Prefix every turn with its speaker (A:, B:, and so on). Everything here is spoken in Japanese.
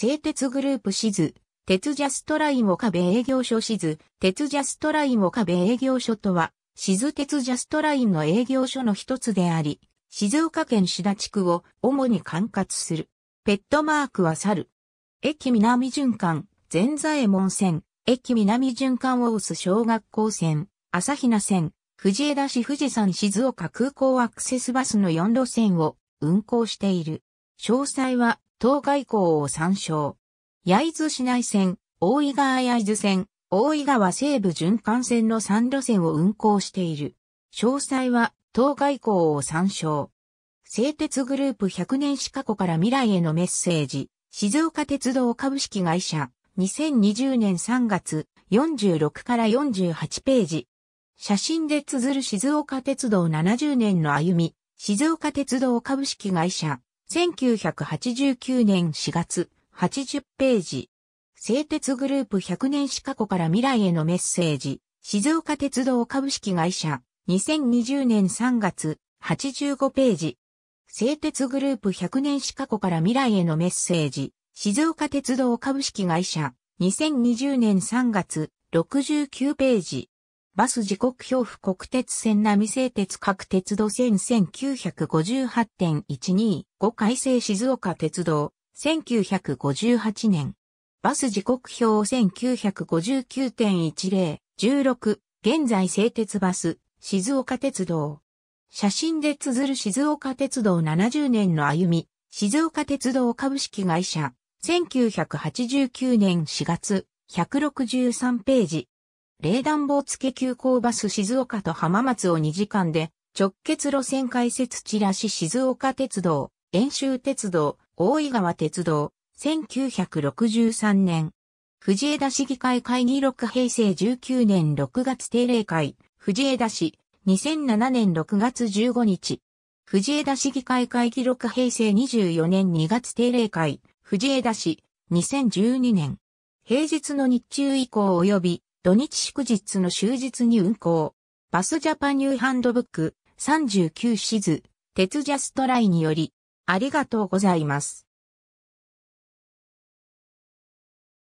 A: 製鉄グループシズ、鉄ジャストライン岡部営業所シズ、鉄ジャストライン岡部営業所とは、ズ鉄ジャストラインの営業所の一つであり、静岡県志田地区を主に管轄する。ペットマークは猿。駅南循環、前座衛門線、駅南循環を押す小学校線、朝比奈線、藤枝市富士山静岡空港アクセスバスの4路線を運行している。詳細は、東海港を参照。焼津市内線、大井川焼津線、大井川西部循環線の3路線を運行している。詳細は、東海港を参照。製鉄グループ100年史過去から未来へのメッセージ。静岡鉄道株式会社。2020年3月46から48ページ。写真で綴る静岡鉄道70年の歩み。静岡鉄道株式会社。1989年4月、80ページ。製鉄グループ100年史過去から未来へのメッセージ。静岡鉄道株式会社。2020年3月、85ページ。製鉄グループ100年史過去から未来へのメッセージ。静岡鉄道株式会社。2020年3月、69ページ。バス時刻表府国鉄線並製鉄各鉄道線1958.125改正静岡鉄道1958年バス時刻表1959.1016現在製鉄バス静岡鉄道写真で綴る静岡鉄道70年の歩み静岡鉄道株式会社1989年4月163ページ冷暖房付急行バス静岡と浜松を2時間で、直結路線開設チラシ静岡鉄道、遠州鉄道、大井川鉄道、1963年。藤枝市議会会議録平成19年6月定例会、藤枝市、2007年6月15日。藤枝市議会会議録平成24年2月定例会、藤枝市、2012年。平日の日中以降及び土日祝日の終日に運行。バスジャパニューハンドブック39シズ、鉄ジャストライにより、ありがとうございます。